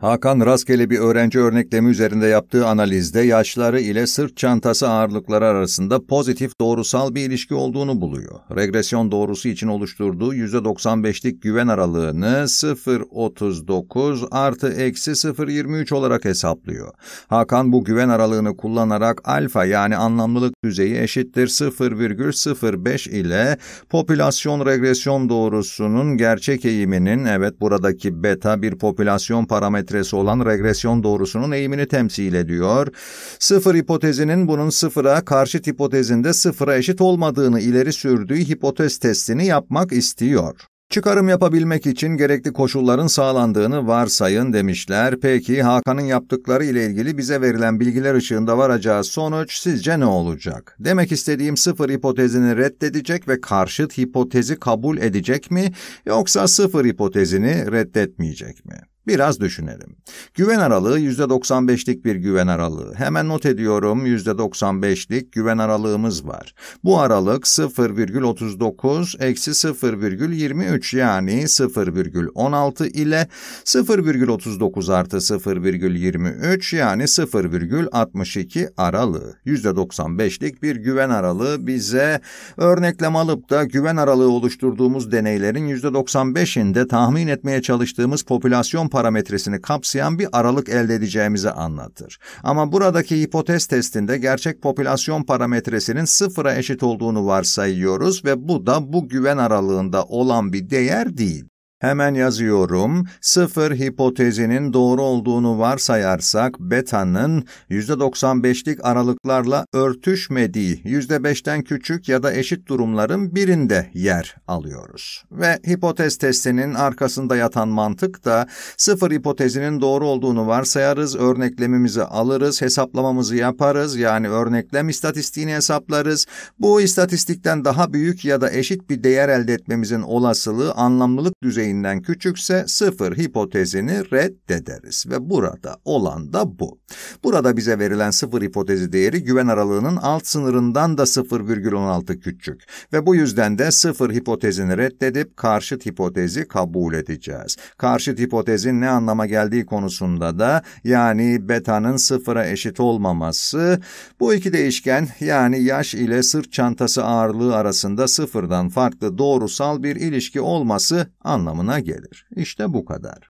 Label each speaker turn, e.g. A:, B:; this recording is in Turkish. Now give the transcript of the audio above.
A: Hakan rastgele bir öğrenci örneklemi üzerinde yaptığı analizde yaşları ile sırt çantası ağırlıkları arasında pozitif doğrusal bir ilişki olduğunu buluyor. Regresyon doğrusu için oluşturduğu %95'lik güven aralığını 0.39 artı eksi 0.23 olarak hesaplıyor. Hakan bu güven aralığını kullanarak alfa yani anlamlılık düzeyi eşittir 0.05 ile popülasyon regresyon doğrusunun gerçek eğiminin evet buradaki beta bir popülasyon parametre parametresi olan regresyon doğrusunun eğimini temsil ediyor. Sıfır hipotezinin bunun sıfıra, karşıt hipotezinde sıfıra eşit olmadığını ileri sürdüğü hipotez testini yapmak istiyor. Çıkarım yapabilmek için gerekli koşulların sağlandığını varsayın demişler. Peki Hakan'ın yaptıkları ile ilgili bize verilen bilgiler ışığında varacağı sonuç sizce ne olacak? Demek istediğim sıfır hipotezini reddedecek ve karşıt hipotezi kabul edecek mi yoksa sıfır hipotezini reddetmeyecek mi? Biraz düşünelim. Güven aralığı %95'lik bir güven aralığı. Hemen not ediyorum %95'lik güven aralığımız var. Bu aralık 0,39 eksi 0,23 yani 0,16 ile 0,39 artı 0,23 yani 0,62 aralığı. %95'lik bir güven aralığı bize örneklem alıp da güven aralığı oluşturduğumuz deneylerin %95'inde tahmin etmeye çalıştığımız popülasyon parametresini kapsayan bir aralık elde edeceğimizi anlatır. Ama buradaki hipotez testinde gerçek popülasyon parametresinin sıfıra eşit olduğunu varsayıyoruz ve bu da bu güven aralığında olan bir değer değil. Hemen yazıyorum. Sıfır hipotezinin doğru olduğunu varsayarsak beta'nın %95'lik aralıklarla örtüşmediği %5'ten küçük ya da eşit durumların birinde yer alıyoruz. Ve hipotez testinin arkasında yatan mantık da sıfır hipotezinin doğru olduğunu varsayarız, örneklemimizi alırız, hesaplamamızı yaparız yani örneklem istatistiğini hesaplarız. Bu istatistikten daha büyük ya da eşit bir değer elde etmemizin olasılığı anlamlılık düzeyinde değerinden küçükse sıfır hipotezini reddederiz ve burada olan da bu. Burada bize verilen sıfır hipotezi değeri güven aralığının alt sınırından da 0,16 küçük ve bu yüzden de sıfır hipotezini reddedip karşıt hipotezi kabul edeceğiz. Karşıt hipotezin ne anlama geldiği konusunda da yani beta'nın sıfıra eşit olmaması bu iki değişken yani yaş ile sırt çantası ağırlığı arasında sıfırdan farklı doğrusal bir ilişki olması anlamı anlamına gelir. İşte bu kadar.